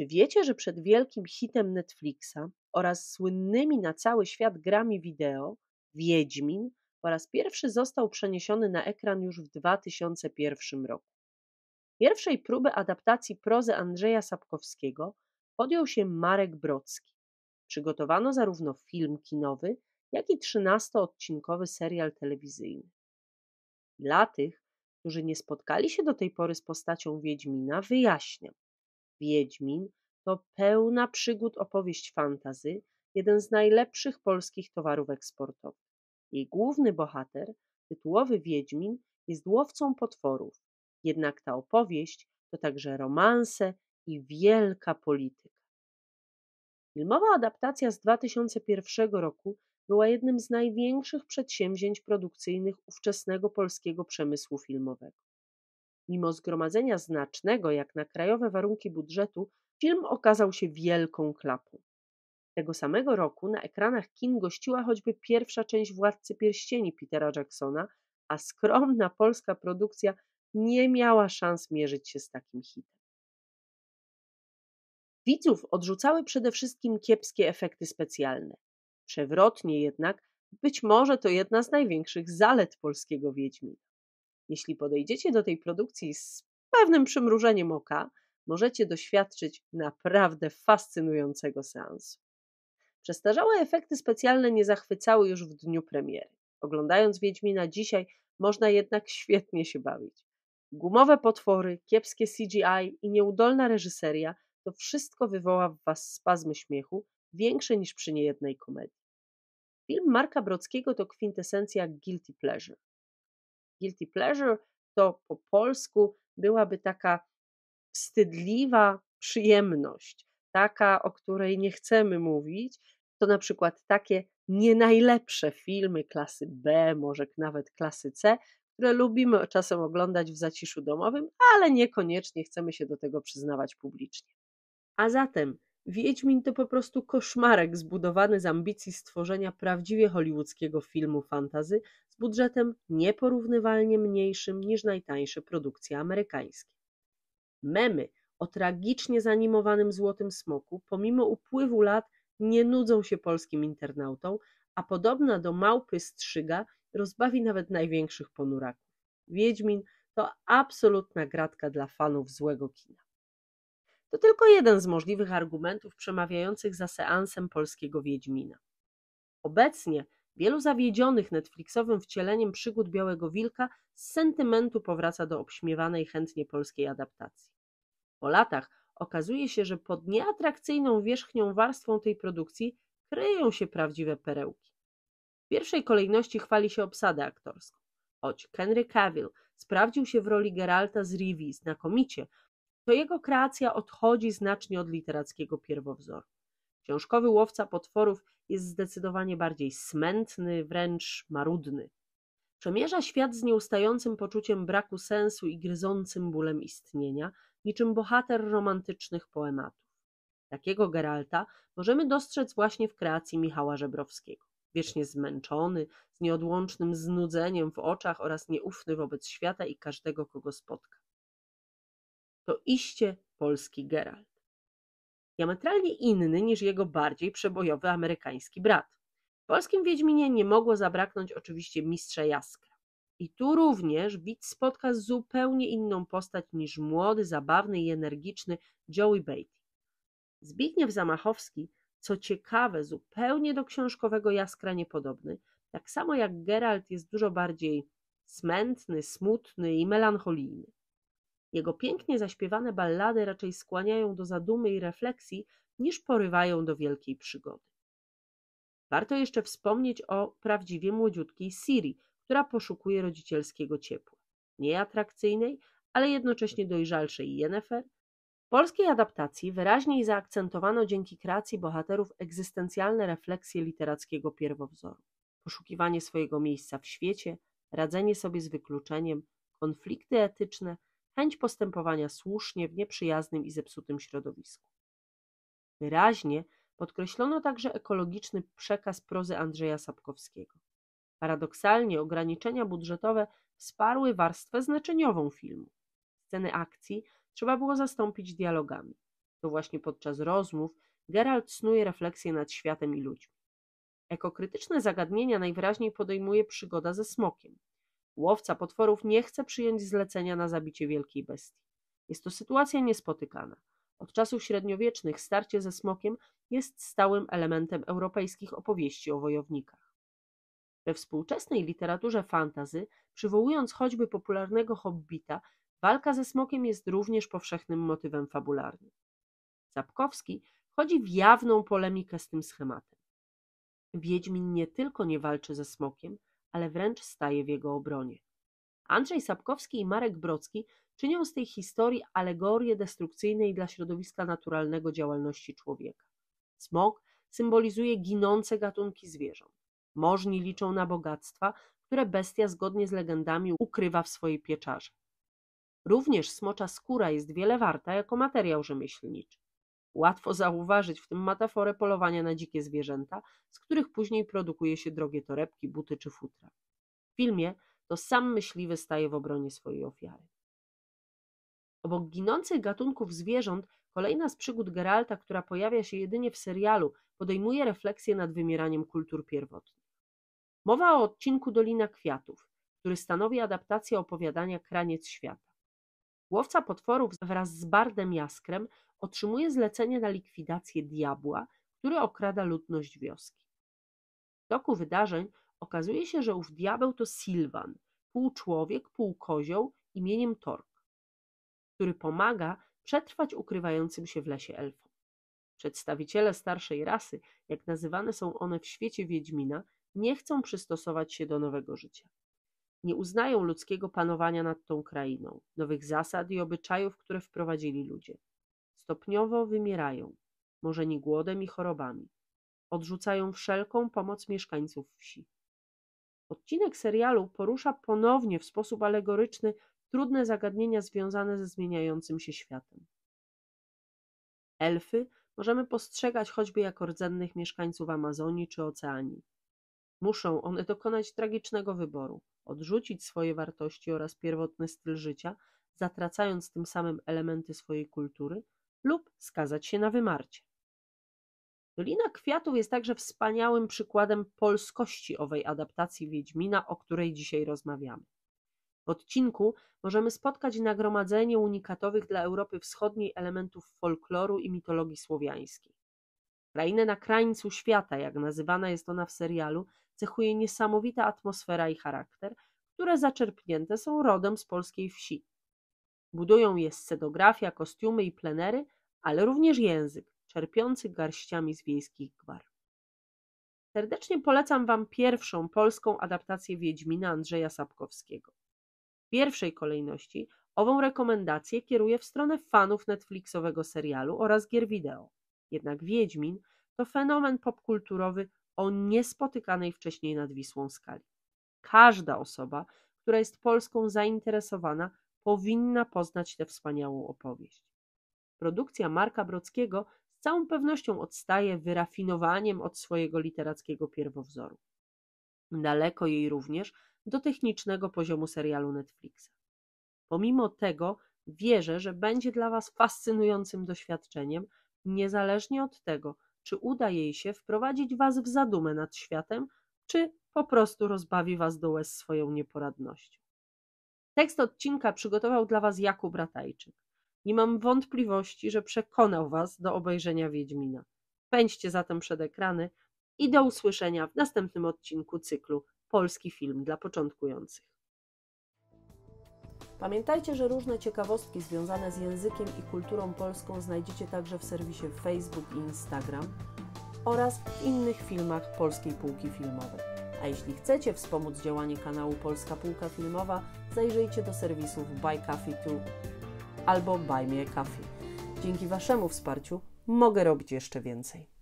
Czy wiecie, że przed wielkim hitem Netflixa oraz słynnymi na cały świat grami wideo Wiedźmin po raz pierwszy został przeniesiony na ekran już w 2001 roku? Pierwszej próby adaptacji prozy Andrzeja Sapkowskiego podjął się Marek Brocki. Przygotowano zarówno film kinowy, jak i 13-odcinkowy serial telewizyjny. Dla tych, którzy nie spotkali się do tej pory z postacią Wiedźmina, wyjaśniam, Wiedźmin to pełna przygód opowieść fantazy, jeden z najlepszych polskich towarów eksportowych. Jej główny bohater, tytułowy Wiedźmin, jest łowcą potworów. Jednak ta opowieść to także romanse i wielka polityka. Filmowa adaptacja z 2001 roku była jednym z największych przedsięwzięć produkcyjnych ówczesnego polskiego przemysłu filmowego. Mimo zgromadzenia znacznego jak na krajowe warunki budżetu, film okazał się wielką klapą. Tego samego roku na ekranach kin gościła choćby pierwsza część Władcy Pierścieni Petera Jacksona, a skromna polska produkcja nie miała szans mierzyć się z takim hitem. Widzów odrzucały przede wszystkim kiepskie efekty specjalne. Przewrotnie jednak, być może to jedna z największych zalet polskiego Wiedźmina. Jeśli podejdziecie do tej produkcji z pewnym przymrużeniem oka, możecie doświadczyć naprawdę fascynującego seansu. Przestarzałe efekty specjalne nie zachwycały już w dniu premiery. Oglądając Wiedźmina dzisiaj, można jednak świetnie się bawić. Gumowe potwory, kiepskie CGI i nieudolna reżyseria to wszystko wywoła w Was spazmy śmiechu większe niż przy niejednej komedii. Film Marka Brockiego to kwintesencja guilty pleasure guilty pleasure, to po polsku byłaby taka wstydliwa przyjemność, taka, o której nie chcemy mówić, to na przykład takie nie najlepsze filmy klasy B, może nawet klasy C, które lubimy czasem oglądać w zaciszu domowym, ale niekoniecznie chcemy się do tego przyznawać publicznie. A zatem Wiedźmin to po prostu koszmarek zbudowany z ambicji stworzenia prawdziwie hollywoodzkiego filmu fantazy z budżetem nieporównywalnie mniejszym niż najtańsze produkcje amerykańskie. Memy o tragicznie zanimowanym złotym smoku, pomimo upływu lat, nie nudzą się polskim internautom, a podobna do małpy strzyga rozbawi nawet największych ponuraków. Wiedźmin to absolutna gratka dla fanów złego kina. To tylko jeden z możliwych argumentów przemawiających za seansem polskiego Wiedźmina. Obecnie wielu zawiedzionych Netflixowym wcieleniem przygód Białego Wilka z sentymentu powraca do obśmiewanej chętnie polskiej adaptacji. Po latach okazuje się, że pod nieatrakcyjną wierzchnią warstwą tej produkcji kryją się prawdziwe perełki. W pierwszej kolejności chwali się obsadę aktorską. Choć Henry Cavill sprawdził się w roli Geralta z Rivi znakomicie, to jego kreacja odchodzi znacznie od literackiego pierwowzoru. Książkowy łowca potworów jest zdecydowanie bardziej smętny, wręcz marudny. Przemierza świat z nieustającym poczuciem braku sensu i gryzącym bólem istnienia, niczym bohater romantycznych poematów. Takiego Geralta możemy dostrzec właśnie w kreacji Michała Żebrowskiego. Wiecznie zmęczony, z nieodłącznym znudzeniem w oczach oraz nieufny wobec świata i każdego, kogo spotka to iście polski Geralt. Diametralnie inny niż jego bardziej przebojowy amerykański brat. W polskim Wiedźminie nie mogło zabraknąć oczywiście mistrza Jaskra. I tu również widz spotka zupełnie inną postać niż młody, zabawny i energiczny Joey Beatty. Zbigniew Zamachowski, co ciekawe, zupełnie do książkowego Jaskra niepodobny, tak samo jak Geralt jest dużo bardziej smętny, smutny i melancholijny. Jego pięknie zaśpiewane ballady raczej skłaniają do zadumy i refleksji, niż porywają do wielkiej przygody. Warto jeszcze wspomnieć o prawdziwie młodziutkiej Siri, która poszukuje rodzicielskiego ciepła. Nieatrakcyjnej, ale jednocześnie dojrzalszej Jennefer. W polskiej adaptacji wyraźniej zaakcentowano dzięki kreacji bohaterów egzystencjalne refleksje literackiego pierwowzoru. Poszukiwanie swojego miejsca w świecie, radzenie sobie z wykluczeniem, konflikty etyczne – chęć postępowania słusznie w nieprzyjaznym i zepsutym środowisku. Wyraźnie podkreślono także ekologiczny przekaz prozy Andrzeja Sapkowskiego. Paradoksalnie ograniczenia budżetowe wsparły warstwę znaczeniową filmu. Sceny akcji trzeba było zastąpić dialogami. To właśnie podczas rozmów Geralt snuje refleksję nad światem i ludźmi. Ekokrytyczne zagadnienia najwyraźniej podejmuje przygoda ze smokiem. Łowca potworów nie chce przyjąć zlecenia na zabicie wielkiej bestii. Jest to sytuacja niespotykana. Od czasów średniowiecznych starcie ze smokiem jest stałym elementem europejskich opowieści o wojownikach. We współczesnej literaturze fantazy, przywołując choćby popularnego hobbita, walka ze smokiem jest również powszechnym motywem fabularnym. Zapkowski wchodzi w jawną polemikę z tym schematem. Wiedźmin nie tylko nie walczy ze smokiem, ale wręcz staje w jego obronie. Andrzej Sapkowski i Marek Brocki czynią z tej historii alegorię destrukcyjnej dla środowiska naturalnego działalności człowieka. Smog symbolizuje ginące gatunki zwierząt. Możni liczą na bogactwa, które bestia zgodnie z legendami ukrywa w swojej pieczarze. Również smocza skóra jest wiele warta jako materiał rzemieślniczy. Łatwo zauważyć w tym metaforę polowania na dzikie zwierzęta, z których później produkuje się drogie torebki, buty czy futra. W filmie to sam myśliwy staje w obronie swojej ofiary. Obok ginących gatunków zwierząt, kolejna z przygód Geralta, która pojawia się jedynie w serialu, podejmuje refleksję nad wymieraniem kultur pierwotnych. Mowa o odcinku Dolina Kwiatów, który stanowi adaptację opowiadania Kraniec Świata. Łowca potworów wraz z Bardem Jaskrem Otrzymuje zlecenie na likwidację diabła, który okrada ludność wioski. W toku wydarzeń okazuje się, że ów diabeł to Silvan, półczłowiek, półkozioł imieniem Tork, który pomaga przetrwać ukrywającym się w lesie elfom. Przedstawiciele starszej rasy, jak nazywane są one w świecie Wiedźmina, nie chcą przystosować się do nowego życia. Nie uznają ludzkiego panowania nad tą krainą, nowych zasad i obyczajów, które wprowadzili ludzie. Stopniowo wymierają, morzeni głodem i chorobami. Odrzucają wszelką pomoc mieszkańców wsi. Odcinek serialu porusza ponownie w sposób alegoryczny trudne zagadnienia związane ze zmieniającym się światem. Elfy możemy postrzegać choćby jako rdzennych mieszkańców Amazonii czy Oceanii. Muszą one dokonać tragicznego wyboru odrzucić swoje wartości oraz pierwotny styl życia, zatracając tym samym elementy swojej kultury lub skazać się na wymarcie. Dolina Kwiatów jest także wspaniałym przykładem polskości owej adaptacji Wiedźmina, o której dzisiaj rozmawiamy. W odcinku możemy spotkać nagromadzenie unikatowych dla Europy Wschodniej elementów folkloru i mitologii słowiańskiej. Krainę na krańcu świata, jak nazywana jest ona w serialu, cechuje niesamowita atmosfera i charakter, które zaczerpnięte są rodem z polskiej wsi. Budują je scenografia, kostiumy i plenery, ale również język, czerpiący garściami z wiejskich gwar. Serdecznie polecam Wam pierwszą polską adaptację Wiedźmina Andrzeja Sapkowskiego. W pierwszej kolejności ową rekomendację kieruję w stronę fanów Netflixowego serialu oraz gier wideo. Jednak Wiedźmin to fenomen popkulturowy o niespotykanej wcześniej nad Wisłą skali. Każda osoba, która jest Polską zainteresowana, powinna poznać tę wspaniałą opowieść. Produkcja Marka Brockiego z całą pewnością odstaje wyrafinowaniem od swojego literackiego pierwowzoru. Daleko jej również do technicznego poziomu serialu Netflixa. Pomimo tego wierzę, że będzie dla Was fascynującym doświadczeniem, niezależnie od tego, czy uda jej się wprowadzić Was w zadumę nad światem, czy po prostu rozbawi Was do łez swoją nieporadnością. Tekst odcinka przygotował dla Was Jakub Ratajczyk. Nie mam wątpliwości, że przekonał Was do obejrzenia Wiedźmina. Pędźcie zatem przed ekrany i do usłyszenia w następnym odcinku cyklu Polski film dla początkujących. Pamiętajcie, że różne ciekawostki związane z językiem i kulturą polską znajdziecie także w serwisie Facebook i Instagram oraz w innych filmach Polskiej Półki Filmowej. A jeśli chcecie wspomóc działanie kanału Polska Półka Filmowa, zajrzyjcie do serwisów Buy Coffee Tu albo Buy Me a Coffee. Dzięki Waszemu wsparciu mogę robić jeszcze więcej.